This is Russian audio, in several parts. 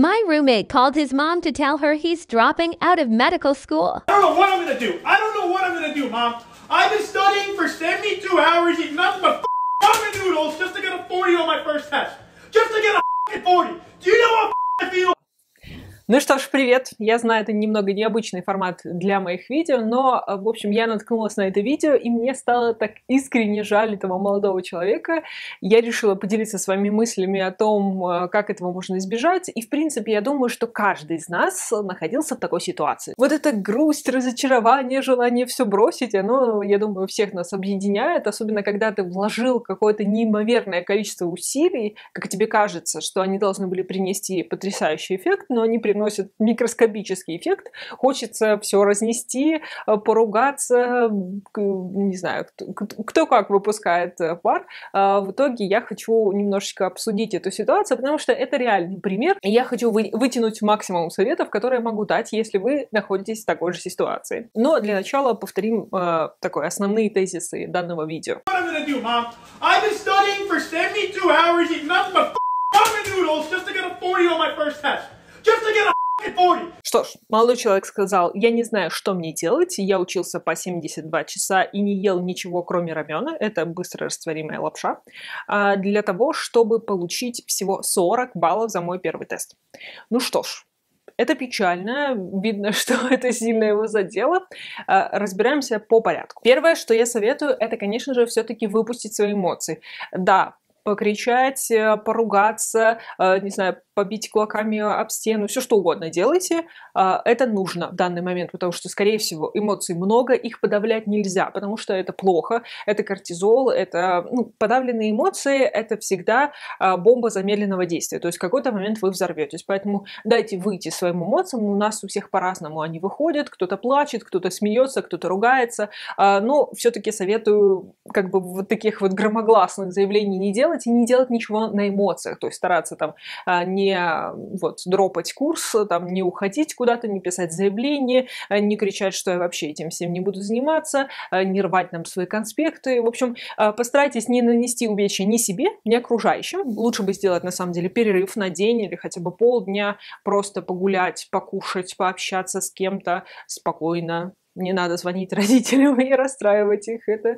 My roommate called his mom to tell her he's dropping out of medical school. I don't know what I'm gonna do. I don't know what I'm gonna do, Mom. I've been studying for 72 hours, eating nothing but ramen noodles just to get a 40 on my first test. Just to get a 40. Do you know how I feel? Ну что ж, привет! Я знаю, это немного необычный формат для моих видео, но, э, в общем, я наткнулась на это видео, и мне стало так искренне жаль этого молодого человека. Я решила поделиться с вами мыслями о том, э, как этого можно избежать, и, в принципе, я думаю, что каждый из нас находился в такой ситуации. Вот эта грусть, разочарование, желание все бросить, оно, я думаю, всех нас объединяет, особенно когда ты вложил какое-то неимоверное количество усилий, как тебе кажется, что они должны были принести потрясающий эффект, но они приносят приносит микроскопический эффект. Хочется все разнести, э, поругаться, не знаю, кто как выпускает э, пар. А в итоге я хочу немножечко обсудить эту ситуацию, потому что это реальный пример. Я хочу вытянуть максимум советов, которые могу дать, если вы находитесь в такой же ситуации. Но для начала повторим э, такой основные тезисы данного видео. noodles just to get a 40 on my first test. Что ж, молодой человек сказал, я не знаю, что мне делать, я учился по 72 часа и не ел ничего, кроме рамена, это быстро растворимая лапша, а, для того, чтобы получить всего 40 баллов за мой первый тест. Ну что ж, это печально, видно, что это сильно его задело. А, разбираемся по порядку. Первое, что я советую, это, конечно же, все-таки выпустить свои эмоции. Да, покричать, э, поругаться, э, не знаю, побить кулаками об стену, все что угодно делайте. А, это нужно в данный момент, потому что, скорее всего, эмоций много, их подавлять нельзя, потому что это плохо, это кортизол, это ну, подавленные эмоции, это всегда а, бомба замедленного действия. То есть в какой-то момент вы взорветесь. Поэтому дайте выйти своим эмоциям. У нас у всех по-разному они выходят. Кто-то плачет, кто-то смеется, кто-то ругается. А, но все-таки советую как бы вот таких вот громогласных заявлений не делать, делать и не делать ничего на эмоциях, то есть стараться там а, не вот дропать курс, там не уходить куда-то, не писать заявление, а, не кричать, что я вообще этим всем не буду заниматься, а, не рвать нам свои конспекты. В общем, постарайтесь не нанести увечья ни себе, ни окружающим. Лучше бы сделать на самом деле перерыв на день или хотя бы полдня, просто погулять, покушать, пообщаться с кем-то спокойно, не надо звонить родителям и расстраивать их. Это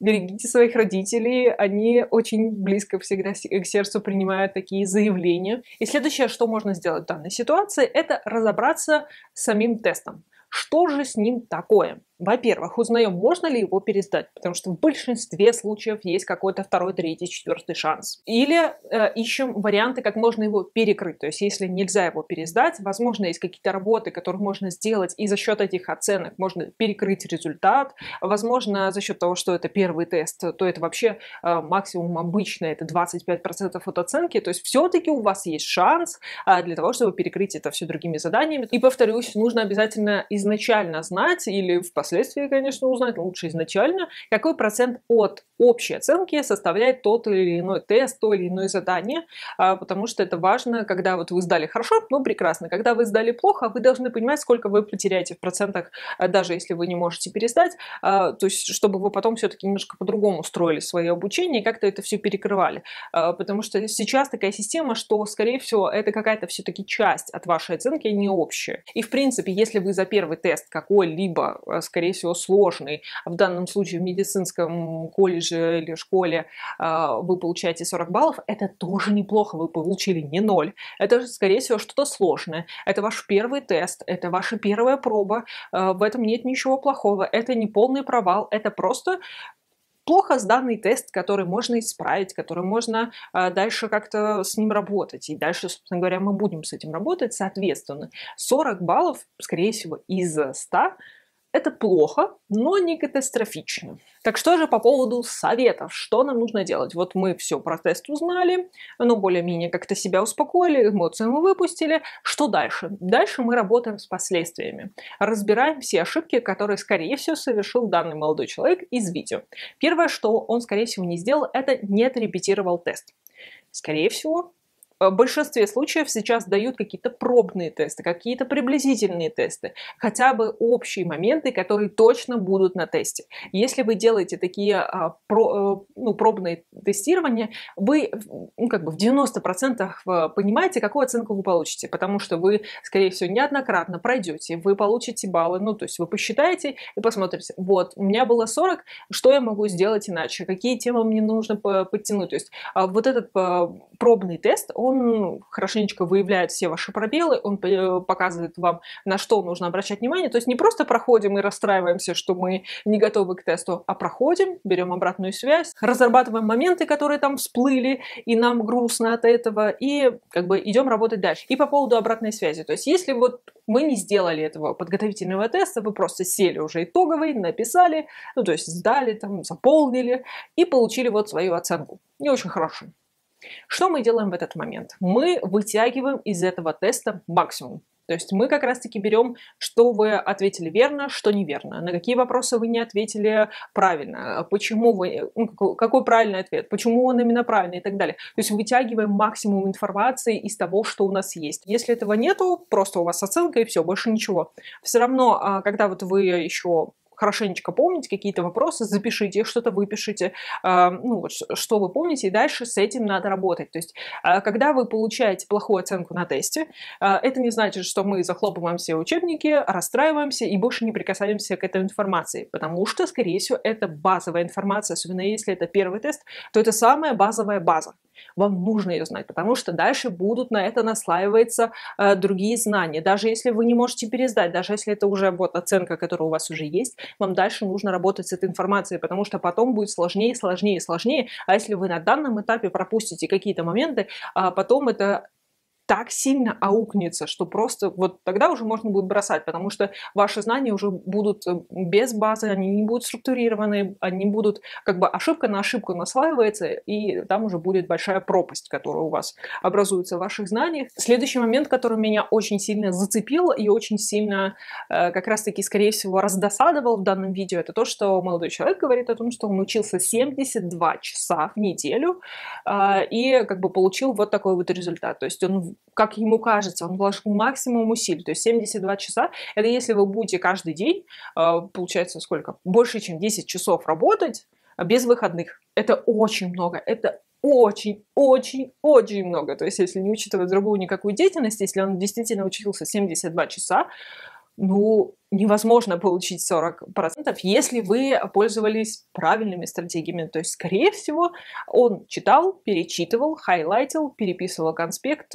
берегите своих родителей, они очень близко всегда к сердцу принимают такие заявления. И следующее, что можно сделать в данной ситуации, это разобраться с самим тестом. Что же с ним такое? Во-первых, узнаем, можно ли его пересдать, потому что в большинстве случаев есть какой-то второй, третий, четвертый шанс. Или э, ищем варианты, как можно его перекрыть. То есть, если нельзя его пересдать, возможно, есть какие-то работы, которые можно сделать, и за счет этих оценок можно перекрыть результат. Возможно, за счет того, что это первый тест, то это вообще э, максимум обычно, это 25% от оценки. То есть, все-таки у вас есть шанс э, для того, чтобы перекрыть это все другими заданиями. И повторюсь, нужно обязательно изначально знать или в впоследствии, конечно, узнать лучше изначально, какой процент от общей оценки составляет тот или иной тест, то или иное задание, а, потому что это важно, когда вот вы сдали хорошо, ну прекрасно, когда вы сдали плохо, вы должны понимать, сколько вы потеряете в процентах, а, даже если вы не можете перестать, а, то есть чтобы вы потом все-таки немножко по-другому устроили свое обучение и как-то это все перекрывали, потому что сейчас такая система, что, скорее всего, это какая-то все-таки часть от вашей оценки, не общая. И, в принципе, если вы за первый тест какой-либо, скорее скорее всего, сложный. А в данном случае в медицинском колледже или школе а, вы получаете 40 баллов, это тоже неплохо, вы получили не ноль, Это, скорее всего, что-то сложное. Это ваш первый тест, это ваша первая проба, а, в этом нет ничего плохого, это не полный провал, это просто плохо сданный тест, который можно исправить, который можно э, дальше как-то с ним работать. И дальше, собственно говоря, мы будем с этим работать. Соответственно, 40 баллов, скорее всего, из 100 это плохо, но не катастрофично. Так что же по поводу советов? Что нам нужно делать? Вот мы все про тест узнали, но ну, более-менее как-то себя успокоили, эмоции мы выпустили. Что дальше? Дальше мы работаем с последствиями. Разбираем все ошибки, которые, скорее всего, совершил данный молодой человек из видео. Первое, что он, скорее всего, не сделал, это не отрепетировал тест. Скорее всего, в большинстве случаев сейчас дают какие-то пробные тесты, какие-то приблизительные тесты, хотя бы общие моменты, которые точно будут на тесте. Если вы делаете такие а, про, а, ну, пробные тестирования, вы ну, как бы в 90% э, понимаете, какую оценку вы получите, потому что вы, скорее всего, неоднократно пройдете, вы получите баллы, ну, то есть вы посчитаете и посмотрите, вот, у меня было 40, что я могу сделать иначе, какие темы мне нужно э, подтянуть. То есть а, вот этот а, пробный тест, он он хорошенечко выявляет все ваши пробелы, он э, показывает вам, на что нужно обращать внимание. То есть не просто проходим и расстраиваемся, что мы не готовы к тесту, а проходим, берем обратную связь, разрабатываем моменты, которые там всплыли, и нам грустно от этого, и как бы идем работать дальше. И по поводу обратной связи. То есть если вот мы не сделали этого подготовительного теста, вы просто сели уже итоговый, написали, ну то есть сдали, там, заполнили и получили вот свою оценку. Не очень хорошую. Что мы делаем в этот момент? Мы вытягиваем из этого теста максимум. То есть мы как раз-таки берем, что вы ответили верно, что неверно, на какие вопросы вы не ответили правильно, почему вы, ну, какой правильный ответ, почему он именно правильный и так далее. То есть вытягиваем максимум информации из того, что у нас есть. Если этого нету, просто у вас оценка и все, больше ничего. Все равно, а, когда вот вы еще хорошенечко помнить какие-то вопросы, запишите их, что-то выпишите, а, ну, вот, что вы помните, и дальше с этим надо работать. То есть, а, когда вы получаете плохую оценку на тесте, а, это не значит, что мы захлопываем все учебники, расстраиваемся и больше не прикасаемся к этой информации, потому что, скорее всего, это базовая информация, особенно если это первый тест, то это самая базовая база. Вам нужно ее знать, потому что дальше будут на это наслаиваться э, другие знания. Даже если вы не можете пересдать, даже если это уже вот оценка, которая у вас уже есть, вам дальше нужно работать с этой информацией, потому что потом будет сложнее, сложнее, сложнее. А если вы на данном этапе пропустите какие-то моменты, а потом это так сильно аукнется, что просто вот тогда уже можно будет бросать, потому что ваши знания уже будут э, без базы, они не будут структурированы, они будут как бы ошибка на ошибку наслаивается, и там уже будет большая пропасть, которая у вас образуется в ваших знаниях. Следующий момент, который меня очень сильно зацепил и очень сильно э, как раз-таки, скорее всего, раздосадовал в данном видео, это то, что молодой человек говорит о том, что он учился 72 часа в неделю э, и как бы получил вот такой вот результат. То есть он как ему кажется, он вложил максимум усилий. То есть 72 часа – это если вы будете каждый день, э, получается, сколько? Больше, чем 10 часов работать э, без выходных. Это очень много, это очень-очень-очень много. То есть если не учитывать другую никакую деятельность, если он действительно учился 72 часа, ну, невозможно получить 40%, если вы пользовались правильными стратегиями. То есть, скорее всего, он читал, перечитывал, хайлайтил, переписывал конспект,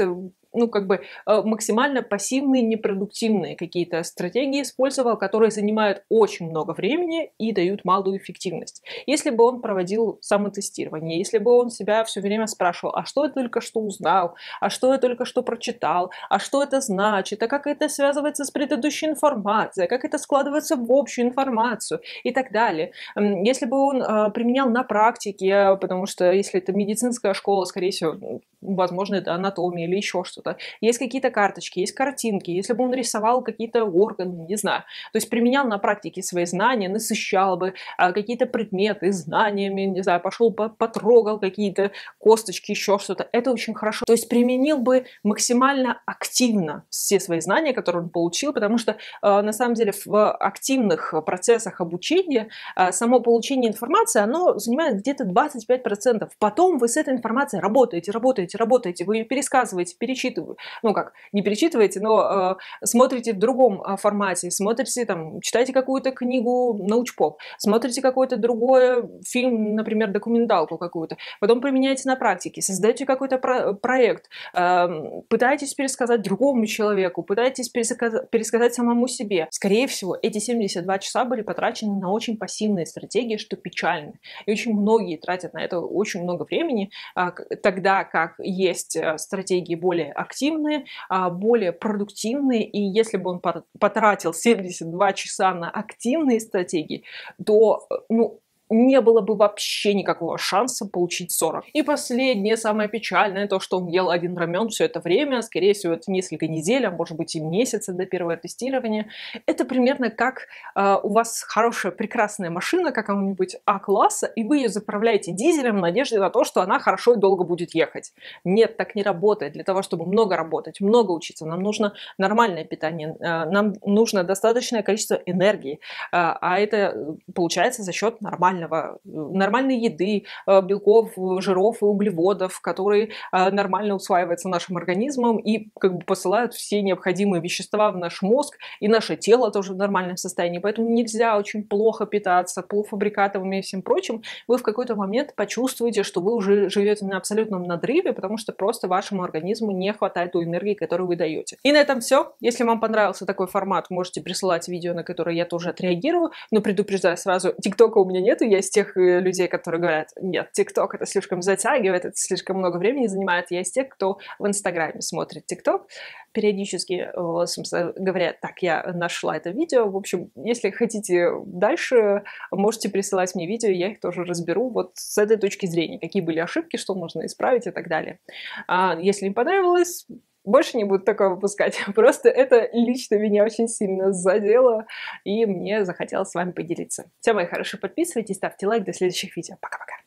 ну, как бы э, максимально пассивные, непродуктивные какие-то стратегии использовал, которые занимают очень много времени и дают малую эффективность. Если бы он проводил самотестирование, если бы он себя все время спрашивал, а что я только что узнал, а что я только что прочитал, а что это значит, а как это связывается с предыдущей информацией, как это складывается в общую информацию и так далее. Если бы он а, применял на практике, потому что если это медицинская школа, скорее всего, возможно, это анатомия или еще что-то. Есть какие-то карточки, есть картинки. Если бы он рисовал какие-то органы, не знаю. То есть применял на практике свои знания, насыщал бы а, какие-то предметы знаниями, не знаю, пошел потрогал какие-то косточки, еще что-то. Это очень хорошо. То есть применил бы максимально активно все свои знания, которые он получил, потому что а, на самом деле в э, активных э, процессах обучения а, само получение информации, оно занимает где-то 25%. Потом вы с этой информацией работаете, работаете, работаете, вы ее пересказываете, перечитываете. Ну как, не перечитываете, но э, смотрите в другом э, формате, смотрите там, читаете какую-то книгу научпоп, смотрите какой-то другой фильм, например, документалку какую-то, потом применяете на практике, создаете какой-то про- проект, э, пытаетесь пересказать другому человеку, пытаетесь пересказать, пересказать самому себе скорее всего, эти 72 часа были потрачены на очень пассивные стратегии, что печально. И очень многие тратят на это очень много времени, а, тогда как есть э, стратегии более активные, а, более продуктивные, и если бы он потратил 72 часа на активные стратегии, то, э, ну, не было бы вообще никакого шанса получить 40. И последнее, самое печальное, то, что он ел один рамен все это время, скорее всего, это несколько недель, а может быть и месяца до первого тестирования. Это примерно как э, у вас хорошая, прекрасная машина какого-нибудь А-класса, и вы ее заправляете дизелем в надежде на то, что она хорошо и долго будет ехать. Нет, так не работает. Для того, чтобы много работать, много учиться, нам нужно нормальное питание, э, нам нужно достаточное количество энергии, э, а это э, получается за счет нормального нормального, нормальной еды, э, белков, жиров и углеводов, которые э, нормально усваиваются нашим организмом и как бы посылают все необходимые вещества в наш мозг, и наше тело тоже в нормальном состоянии. Поэтому нельзя очень плохо питаться полуфабрикатовыми и всем прочим. Вы в какой-то момент почувствуете, что вы уже живете на абсолютном надрыве, потому что просто вашему организму не хватает той энергии, которую вы даете. И на этом все. Если вам понравился такой формат, можете присылать видео, на которое я тоже отреагирую, но предупреждаю сразу, ТикТока у меня нету, я из тех э, людей, которые говорят, нет, ТикТок это слишком затягивает, это слишком много времени занимает. Я из тех, кто в Инстаграме смотрит ТикТок. Периодически э, говорят, так, я нашла это видео. В общем, если хотите дальше, можете присылать мне видео, я их тоже разберу вот с этой точки зрения, какие были ошибки, что можно исправить и так далее. А если им понравилось, больше не буду такое выпускать. Просто это лично меня очень сильно задело, и мне захотелось с вами поделиться. Все, мои хорошие, подписывайтесь, ставьте лайк. До следующих видео. Пока-пока.